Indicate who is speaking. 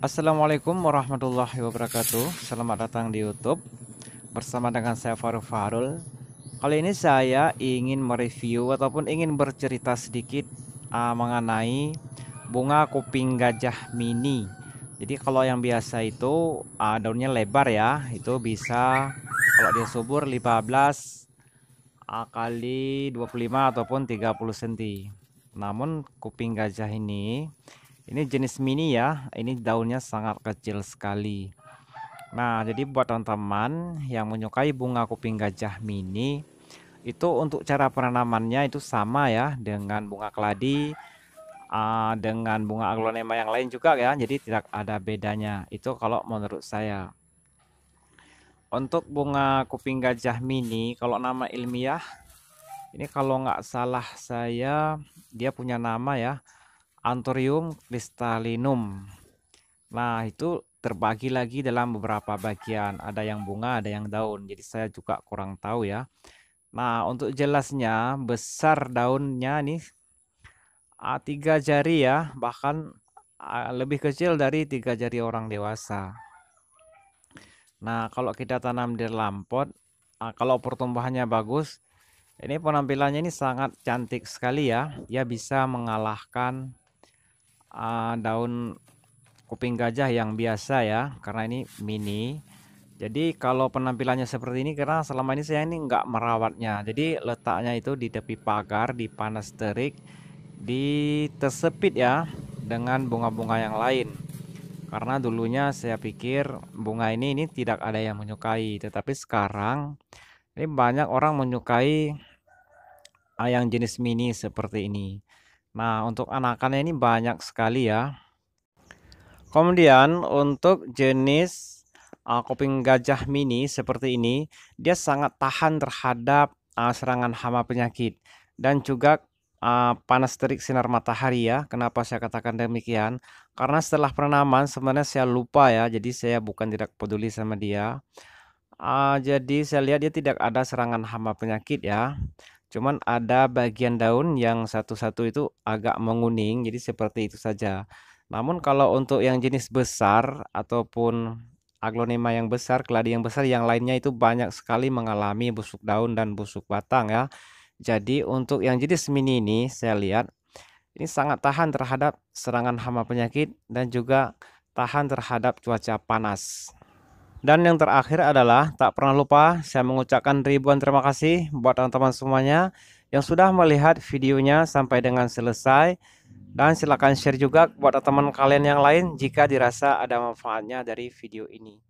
Speaker 1: Assalamualaikum warahmatullahi wabarakatuh Selamat datang di youtube Bersama dengan saya Farul Farul Kali ini saya ingin mereview Ataupun ingin bercerita sedikit uh, Mengenai Bunga kuping gajah mini Jadi kalau yang biasa itu uh, Daunnya lebar ya Itu bisa Kalau dia subur 15 uh, ah, Kali 25 ataupun 30 cm Namun kuping gajah ini ini jenis mini ya ini daunnya sangat kecil sekali nah jadi buat teman-teman yang menyukai bunga kuping gajah mini itu untuk cara penanamannya itu sama ya dengan bunga keladi ah, dengan bunga aglonema yang lain juga ya jadi tidak ada bedanya itu kalau menurut saya untuk bunga kuping gajah mini kalau nama ilmiah ini kalau nggak salah saya dia punya nama ya antorium cristalinum. Nah, itu terbagi lagi dalam beberapa bagian. Ada yang bunga, ada yang daun. Jadi saya juga kurang tahu ya. Nah, untuk jelasnya besar daunnya nih tiga jari ya, bahkan lebih kecil dari tiga jari orang dewasa. Nah, kalau kita tanam di dalam kalau pertumbuhannya bagus, ini penampilannya ini sangat cantik sekali ya. Ya bisa mengalahkan uh, daun kuping gajah yang biasa ya karena ini mini jadi kalau penampilannya seperti ini karena selama ini saya ini nggak merawatnya jadi letaknya itu di tepi pagar di panas terik di tersepit ya dengan bunga-bunga yang lain karena dulunya saya pikir bunga ini ini tidak ada yang menyukai tetapi sekarang ini banyak orang menyukai ah, yang jenis mini seperti ini Nah, untuk anakannya ini banyak sekali ya. Kemudian untuk jenis uh, kuping gajah mini seperti ini, dia sangat tahan terhadap uh, serangan hama penyakit dan juga uh, panas terik sinar matahari ya. Kenapa saya katakan demikian? Karena setelah penanaman, sebenarnya saya lupa ya, jadi saya bukan tidak peduli sama dia uh, jadi saya lihat dia tidak ada serangan hama penyakit ya cuman ada bagian daun yang satu-satu itu agak menguning jadi seperti itu saja namun kalau untuk yang jenis besar ataupun aglonema yang besar keladi yang besar yang lainnya itu banyak sekali mengalami busuk daun dan busuk batang ya jadi untuk yang jenis mini ini saya lihat ini sangat tahan terhadap serangan hama penyakit dan juga tahan terhadap cuaca panas dan yang terakhir adalah tak pernah lupa saya mengucapkan ribuan terima kasih buat teman-teman semuanya yang sudah melihat videonya sampai dengan selesai dan silakan share juga buat teman kalian yang lain jika dirasa ada manfaatnya dari video ini.